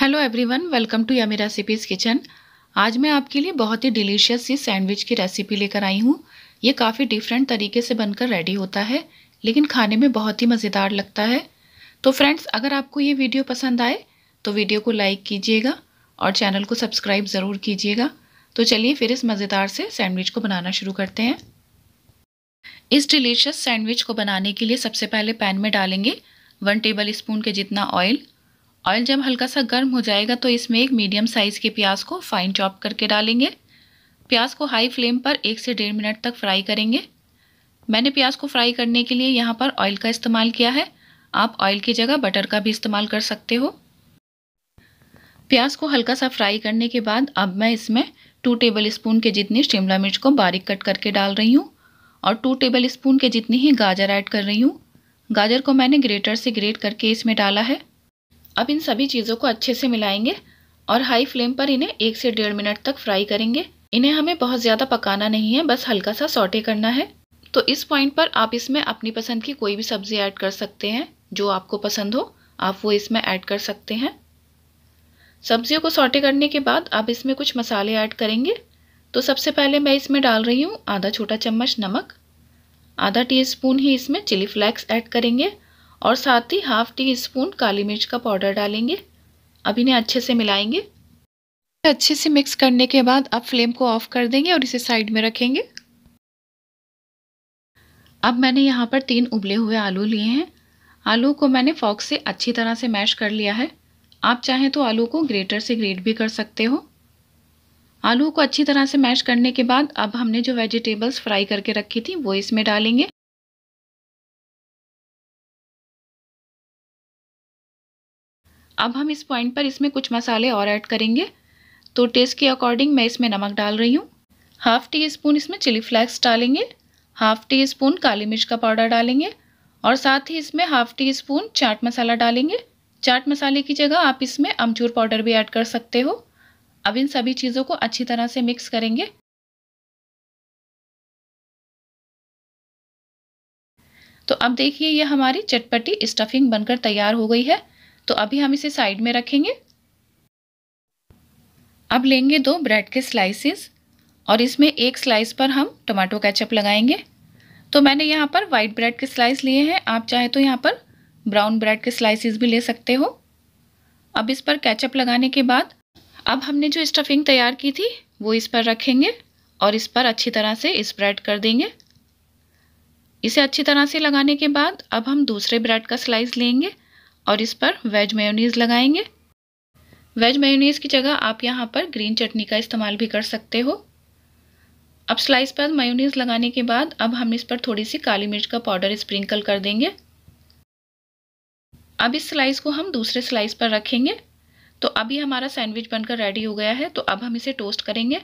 hello everyone welcome to yummy recipes kitchen आज मैं आपके लिए बहुत ही डिलीशियस सी सैंडविच की रेसिपी लेकर आई हूँ ये काफ़ी डिफरेंट तरीके से बनकर रेडी होता है लेकिन खाने में बहुत ही मज़ेदार लगता है तो फ्रेंड्स अगर आपको ये वीडियो पसंद आए तो वीडियो को लाइक कीजिएगा और चैनल को सब्सक्राइब ज़रूर कीजिएगा तो चलिए फिर इस मज़ेदार से सैंडविच को बनाना शुरू करते हैं इस डिलीशियस सैंडविच को बनाने के लिए सबसे पहले पैन में डालेंगे वन टेबल स्पून के जितना ऑयल ऑयल जब हल्का सा गर्म हो जाएगा तो इसमें एक मीडियम साइज़ के प्याज को फाइन चॉप करके डालेंगे प्याज को हाई फ्लेम पर एक से डेढ़ मिनट तक फ्राई करेंगे मैंने प्याज को फ्राई करने के लिए यहाँ पर ऑयल का इस्तेमाल किया है आप ऑयल की जगह बटर का भी इस्तेमाल कर सकते हो प्याज को हल्का सा फ्राई करने के बाद अब मैं इसमें टू टेबल स्पून के जितनी शिमला मिर्च को बारीक कट करके डाल रही हूँ और टू टेबल स्पून के जितनी ही गाजर ऐड कर रही हूँ गाजर को मैंने ग्रेटर से ग्रेट करके इसमें डाला है अब इन सभी चीज़ों को अच्छे से मिलाएंगे और हाई फ्लेम पर इन्हें एक से डेढ़ मिनट तक फ्राई करेंगे इन्हें हमें बहुत ज़्यादा पकाना नहीं है बस हल्का सा सॉटे करना है तो इस पॉइंट पर आप इसमें अपनी पसंद की कोई भी सब्ज़ी ऐड कर सकते हैं जो आपको पसंद हो आप वो इसमें ऐड कर सकते हैं सब्जियों को सॉटे करने के बाद आप इसमें कुछ मसाले ऐड करेंगे तो सबसे पहले मैं इसमें डाल रही हूँ आधा छोटा चम्मच नमक आधा टीस्पून ही इसमें चिली फ्लैक्स ऐड करेंगे और साथ ही हाफ टी स्पून काली मिर्च का पाउडर डालेंगे अब इन्हें अच्छे से मिलाएंगे अच्छे से मिक्स करने के बाद अब फ्लेम को ऑफ कर देंगे और इसे साइड में रखेंगे अब मैंने यहाँ पर तीन उबले हुए आलू लिए हैं आलू को मैंने फॉक से अच्छी तरह से मैश कर लिया है आप चाहें तो आलू को ग्रेटर से ग्रेट भी कर सकते हो आलू को अच्छी तरह से मैश करने के बाद अब हमने जो वेजिटेबल्स फ्राई करके रखी थी वो इसमें डालेंगे अब हम इस पॉइंट पर इसमें कुछ मसाले और ऐड करेंगे तो टेस्ट के अकॉर्डिंग मैं इसमें नमक डाल रही हूँ हाफ़ टी स्पून इसमें चिली फ्लेक्स डालेंगे हाफ़ टी स्पून काली मिर्च का पाउडर डालेंगे और साथ ही इसमें हाफ़ टी स्पून चाट मसाला डालेंगे चाट मसाले की जगह आप इसमें अमचूर पाउडर भी ऐड कर सकते हो अब इन सभी चीज़ों को अच्छी तरह से मिक्स करेंगे तो अब देखिए ये हमारी चटपटी स्टफिंग बनकर तैयार हो गई है तो अभी हम इसे साइड में रखेंगे अब लेंगे दो ब्रेड के स्लाइसेस और इसमें एक स्लाइस पर हम टमाटो केचप लगाएंगे तो मैंने यहाँ पर वाइट ब्रेड के स्लाइस लिए हैं आप चाहे तो यहाँ पर ब्राउन ब्रेड के स्लाइसेस भी ले सकते हो अब इस पर कैचअप लगाने के बाद अब हमने जो स्टफिंग तैयार की थी वो इस पर रखेंगे और इस पर अच्छी तरह से स्प्रेड कर देंगे इसे अच्छी तरह से लगाने के बाद अब हम दूसरे ब्रेड का स्लाइस लेंगे और इस पर वेज मेयोनीज़ लगाएंगे वेज मेयोनीज़ की जगह आप यहाँ पर ग्रीन चटनी का इस्तेमाल भी कर सकते हो अब स्लाइस पर मेयोनीज लगाने के बाद अब हम इस पर थोड़ी सी काली मिर्च का पाउडर स्प्रिंकल कर देंगे अब इस स्लाइस को हम दूसरे स्लाइस पर रखेंगे तो अभी हमारा सैंडविच बनकर रेडी हो गया है तो अब हम इसे टोस्ट करेंगे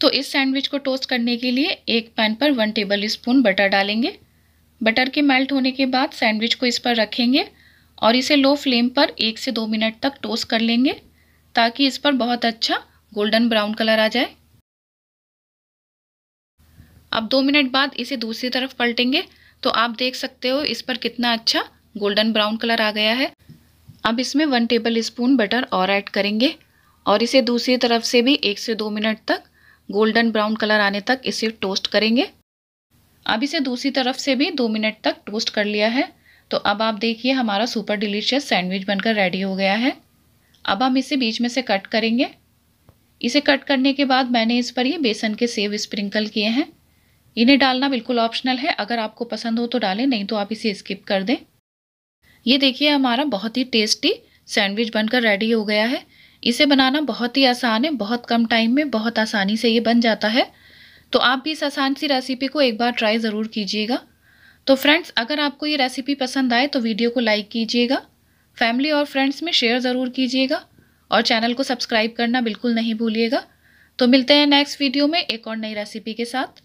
तो इस सैंडविच को टोस्ट करने के लिए एक पैन पर वन टेबल स्पून बटर डालेंगे बटर के मेल्ट होने के बाद सैंडविच को इस पर रखेंगे और इसे लो फ्लेम पर एक से दो मिनट तक टोस्ट कर लेंगे ताकि इस पर बहुत अच्छा गोल्डन ब्राउन कलर आ जाए अब दो मिनट बाद इसे दूसरी तरफ पलटेंगे तो आप देख सकते हो इस पर कितना अच्छा गोल्डन ब्राउन कलर आ गया है अब इसमें वन टेबल स्पून बटर और ऐड करेंगे और इसे दूसरी तरफ से भी एक से दो मिनट तक गोल्डन ब्राउन कलर आने तक इसे टोस्ट करेंगे अब इसे दूसरी तरफ से भी दो मिनट तक टोस्ट कर लिया है तो अब आप देखिए हमारा सुपर डिलीशियस सैंडविच बनकर रेडी हो गया है अब हम इसे बीच में से कट करेंगे इसे कट करने के बाद मैंने इस पर ये बेसन के सेव स्प्रिंकल किए हैं इन्हें डालना बिल्कुल ऑप्शनल है अगर आपको पसंद हो तो डालें नहीं तो आप इसे स्किप कर दें ये देखिए हमारा बहुत ही टेस्टी सैंडविच बनकर रेडी हो गया है इसे बनाना बहुत ही आसान है बहुत कम टाइम में बहुत आसानी से ये बन जाता है तो आप भी इस आसान सी रेसिपी को एक बार ट्राई ज़रूर कीजिएगा तो फ्रेंड्स अगर आपको ये रेसिपी पसंद आए तो वीडियो को लाइक कीजिएगा फैमिली और फ्रेंड्स में शेयर ज़रूर कीजिएगा और चैनल को सब्सक्राइब करना बिल्कुल नहीं भूलिएगा तो मिलते हैं नेक्स्ट वीडियो में एक और नई रेसिपी के साथ